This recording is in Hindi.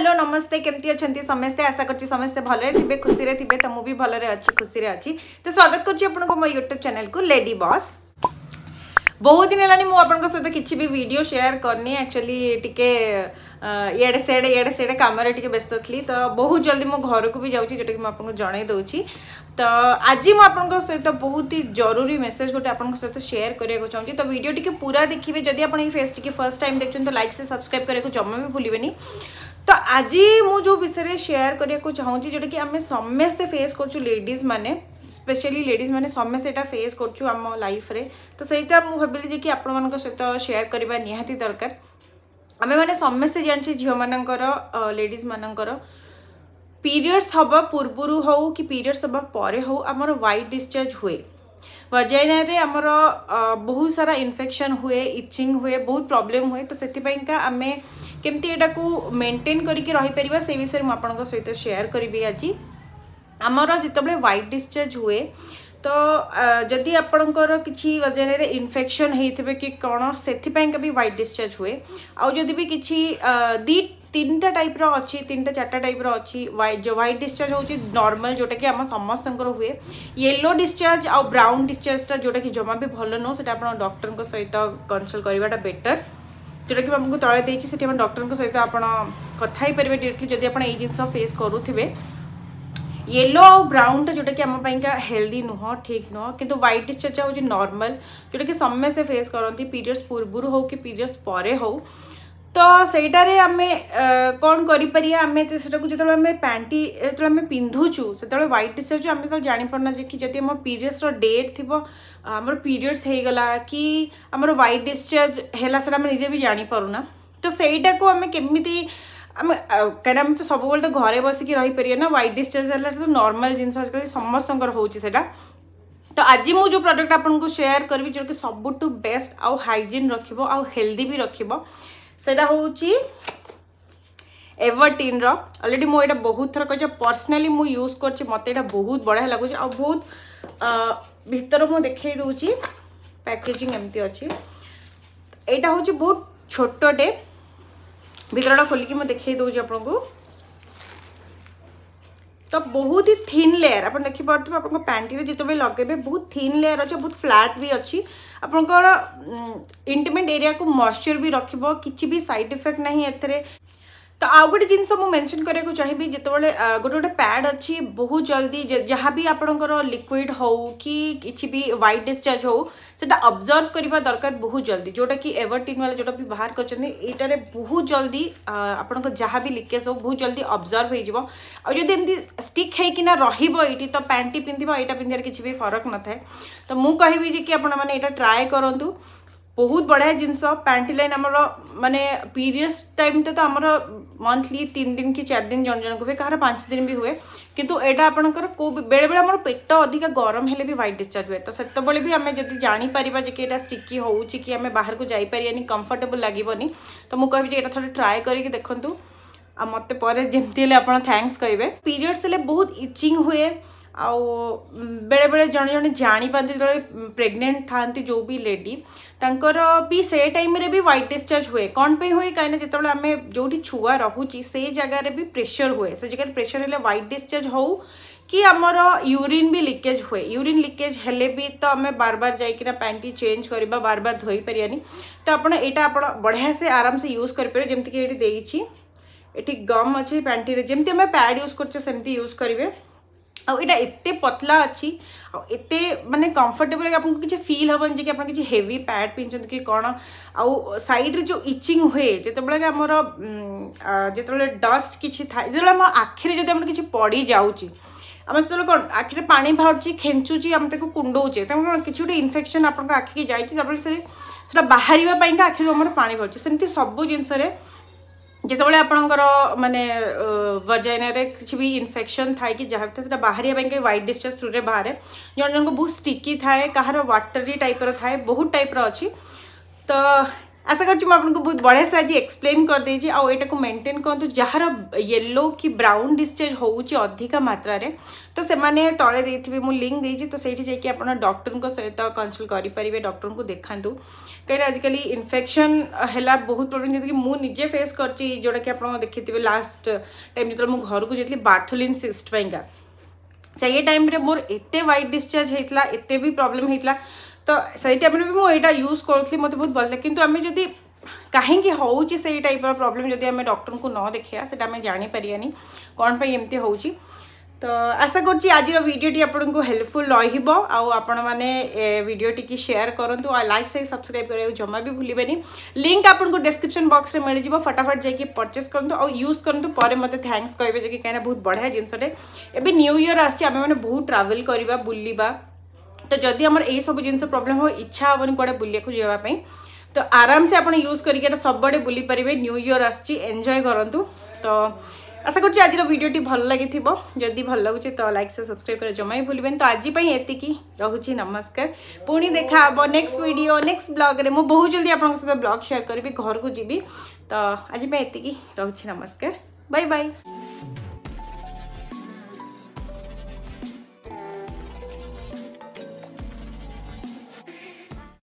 हेलो नमस्ते केमती अच्छा समस्ते आशा कर समस्ते भल खुशी से थे तो मुझे भी भल खुशी अच्छी तो स्वागत करूँ को मो यूट्यूब चैनल को लेडी बॉस बहुत दिन है मुझक सहित किसी भी वीडियो सेयार करनी एक्चुअली टिके एडे सेडे एडे सेडे कम व्यस्त थी तो बहुत जल्दी मुझे घर को भी जाऊँगी जोटा कि मुझे जनईद तो आज मुझक सहित बहुत ही जरूरी मेसेज गोटे आप सहित सेयार करा चाहिए तो भिडियो टी पूरा देखिए जब आप फेस टी फर्स्ट टाइम देखते तो लाइक से सब्सक्राइब करा जमा भी भूलेंगे तो आज मुझे विषय सेयार करने को चाहिए जोटा कि आम समस्ते फेस कर लेडीज मैंने स्पेशली लेडीज मैंने समस्त यहाँ फेस करम लाइफ रे तो सही भाविली कि आपण सहित सेयार करवा निहाती दरकार आम मैंने समस्ते जानसे झील मान लेडीज मान पीरियड्स हम पूर्व हो कि पीरियड्स हम पर होमर व्हाइट डिस्चार्ज हुए वर्जाइना आमर बहुत सारा इनफेक्शन हुए इचिंग हुए बहुत प्रॉब्लम हुए तो से आम কেমতি এটাকু মেন্টেন করিকি রহিপারিবা সেই বিষয়ে মু আপনার সহিত সেয়ার করিবি আজি আমার যেতবে হোয়াইট ডিসচার্জ হুয়ে তো যদি আপনার কিছু ওজনের ইনফেকশন হয়ে থাকে কি কোণ সেপাইকা বি হোয়াইট ডিসচার্জ হুয়ে আদি বি কিছু দি তিনটা টাইপর অছি তিনটা চারটা টাইপর অছি হোয়াইট ডিসচার্জ হচ্ছে নর্মাল যেটা কি আমার সমস্ত হুয়ে ইয়েলো ডিসচার্জ আউ ব্রাউন ডিসচার্জটা যেটা কি জমা বি ভালো নুহ সেটা আপনার ডক্টর সহিত কনসল্ট করাটা বেটর जोटा कि आपको तले देखिए से डक्टर सहित आप कथपर ही जब आप ये फेस करुवे येलो आउ टा जोटा कि का हेल्दी नुह ठीक नुह कि व्हाइट चर्चा हूँ नर्माल जोटा कि से फेस करती पीरियड्स पूर्व हो कि पीरियड्स पर हूँ तो सहीटे आम कौन करें पैंटी जो पिंधु से ह्वैट ड्रेस आम जो जापरना कि जब पीरियड्स डेट थी आम पीरियड्स होगला कि आम ह्वैट डिस्चार्ज है सर निजे भी जापरूना तो सहीटा को आम कमी कहीं तो सब तो घर बसिक रहीपर ना ह्वैट डिस्चार्ज है तो नर्माल जिन आजकल समस्त होटा तो आज मुझे प्रडक्ट आपको सेयार करी जो कि सबुठ बेस्ट आउ हाइजीन रखी भी रख ସେଇଟା ହେଉଛି ଏଭରଟିନ୍ର ଅଲରେଡ଼ି ମୁଁ ଏଇଟା ବହୁତ ଥର କହିଛି ପର୍ସନାଲି ମୁଁ ୟୁଜ୍ କରିଛି ମୋତେ ଏଇଟା ବହୁତ ବଢ଼ିଆ ଲାଗୁଛି ଆଉ ବହୁତ ଭିତର ମୁଁ ଦେଖାଇ ଦେଉଛି ପ୍ୟାକେଜିଂ ଏମିତି ଅଛି ଏଇଟା ହେଉଛି ବହୁତ ଛୋଟଟେ ଭିତରଟା ଖୋଲିକି ମୁଁ ଦେଖାଇ ଦେଉଛି ଆପଣଙ୍କୁ तो बहुत ही थीन लेयर आप देखिपे आप पैंटी जिते बड़े लगे बहुत थीन लेयर अच्छे बहुत फ्लाट भी अच्छी आप इंटिमेट एरिया को मॉइस्चर भी रखी भी साइड इफेक्ट नहीं तो आउ गोटे जिन मेनसन करने को चाहिए जो गोटे गोटे पैड अच्छी बहुत जल्दी जहाँ भी आपणकर लिक्विड हो कि भी व्हाइट डिस्चार्ज होता अब्जर्व करने दरकार बहुत जल्दी जोटा कि एवरटीन वाला जो भी बाहर करते बहुत जल्दी आप लिकेज हो बहुत जल्दी अब्जर्व होती स्टिक होना रही तो पैंटी पिंधि यहाँ पिंधार किसी भी फरक न था तो मुझे कहबी जी कि आपने ट्राए करूँ बहुत बढ़िया जिनस लाइन आम मानने पीरियड्स टाइम तो आम तो मंथली तीन दिन कि चार दिन जन जन को हुए कह पाँच दिन भी हुए किंतु यहाँ आपण बेले बेले आम पेट अधिक गरम हेले भी व्हाइट डिस्चार्ज हुए तो सेत भी आम जब जापर जे कि स्टिकी हो कि आम बाहर को जापरियानि कम्फर्टेबुल लगे तो मुझे कहबी यहाँ थोड़े ट्राए कर देखूँ आ मत पर थैंक्स करेंगे पीरियड्स हेल्ले बहुत इचिंग हुए आ बेले बेले जन जन जापारती जो प्रेगनेंट था जो भी लेडी तर भी से टाइम रे भी व्हाइट डिस्चार्ज हुए कौन पे हुए कहीं जो आम जो छुआ रोचे से जगार भी प्रेशर हुए से जगह प्रेशर है व्हाइट डिस्चार्ज हो कि आमर यूरीन भी लिकेज हुए यूरीन लिकेज हेले भी तो आम बार बार जाइना पैंटी चेंज कर बार बार धोई पारानी तो आप ये आप बढ़िया से आराम से यूज करपर जमीक ये गम अच्छे पैंटी जमी पैड यूज करें यूज करेंगे ଆଉ ଏଇଟା ଏତେ ପତଲା ଅଛି ଆଉ ଏତେ ମାନେ କମ୍ଫର୍ଟେବଲ୍ ଆପଣଙ୍କୁ କିଛି ଫିଲ୍ ହେବନି ଯେ କି ଆପଣ କିଛି ହେଭି ପ୍ୟାଡ୍ ପିନ୍ଧୁଛନ୍ତି କି କ'ଣ ଆଉ ସାଇଡ଼୍ରେ ଯେଉଁ ଇଚିଂ ହୁଏ ଯେତେବେଳେ ଆମର ଯେତେବେଳେ ଡଷ୍ଟ କିଛି ଥାଏ ଯେତେବେଳେ ଆମ ଆଖିରେ ଯଦି ଆମର କିଛି ପଡ଼ିଯାଉଛି ଆମେ ସେତେବେଳେ କ'ଣ ଆଖିରେ ପାଣି ବାହାରୁଛି ଖେଞ୍ଚୁଛି ଆମେ ତାକୁ କୁଣ୍ଡଉଛେ ତାକୁ କ'ଣ କିଛି ଗୋଟେ ଇନଫେକ୍ସନ୍ ଆପଣଙ୍କ ଆଖିକି ଯାଇଛି ତା'ପରେ ସେ ସେଟା ବାହାରିବା ପାଇଁକା ଆଖିରୁ ଆମର ପାଣି ବାହାରୁଛି ସେମିତି ସବୁ ଜିନିଷରେ যেতবে আপনার মানে ভজাইনারে কিছু বি ইনফেকশন থাকে যা সেটা বাহার হোয়াইট ডিসচার্জ থ্রুরে বাহারে জন জন বহু স্টিকি থাকে কাহার ওয়াটরি টাইপর থাকে বহু টাইপর অ তো आशा कर तो तो तो बहुत बढ़िया से आज एक्सप्लेन करदे आटा मेन्टेन करूँ जार येलो कि ब्राउन डिस्चार्ज अधिका मात्रा तो से तले दे मुझे लिंक दे तो आप डक्टर सहित कनसल्ट करेंगे डक्टर को देखा कहीं आजिकल इनफेक्शन है बहुत प्रोब्लम जैसे मुझे निजे फेस कर जोटा कि आप थे लास्ट टाइम जो मुझे घर को जाती बार्थोलीन सिस्ट से ये टाइम मोर एत व्हाइट डिस्चार्ज होता एत भी प्रोब्लम होता तो टाइम भी मुझे यहाँ यूज करी मत बहुत भल लगे कितना आम जी कहीं हो टाइप प्रोब्लेम जब आम डक्टर को न देखा से जापर कौन परमती हो तो आशा कर आज भिडटी आपन को हेल्पफुल रो आपने भिडटी की सेयार करूँ आ लाइक से सब्सक्राइब कर जमा भी भूल लिंक आपको डेस्क्रिप्शन बक्स में मिल जाव फटाफट जाइए परचेस करूँ और यूज करूँ पर मत थैंक्स कहे कहीं बहुत बढ़िया जिनसटे एवं न्यू इयर आसमें बहुत ट्रावेल करवा बुलवा তো যদি আমার এইসব জিনিস প্রোবলেম হোক ইচ্ছা হবনি কুয়াড়ে বুলিয়া যাওয়া ତ ଆରାମସେ ଆପଣ ୟୁଜ୍ କରିକି ଏଇଟା ସବୁଆଡ଼େ ବୁଲି ପାରିବେ ନ୍ୟୁ ଇୟର୍ ଆସୁଛି ଏନ୍ଜୟ କରନ୍ତୁ ତ ଆଶା କରୁଛି ଆଜିର ଭିଡ଼ିଓଟି ଭଲ ଲାଗିଥିବ ଯଦି ଭଲ ଲାଗୁଛି ତ ଲାଇକ୍ ସେ ସବସ୍କ୍ରାଇବ୍ କରି ଜମା ବି ଭୁଲିବେନି ତ ଆଜି ପାଇଁ ଏତିକି ରହୁଛି ନମସ୍କାର ପୁଣି ଦେଖା ହେବ ନେକ୍ସଟ ଭିଡ଼ିଓ ନେକ୍ସଟ ବ୍ଲଗ୍ରେ ମୁଁ ବହୁତ ଜଲ୍ଦି ଆପଣଙ୍କ ସହିତ ବ୍ଲଗ୍ ସେୟାର କରିବି ଘରକୁ ଯିବି ତ ଆଜି ପାଇଁ ଏତିକି ରହୁଛି ନମସ୍କାର ବାଇ ବାଇ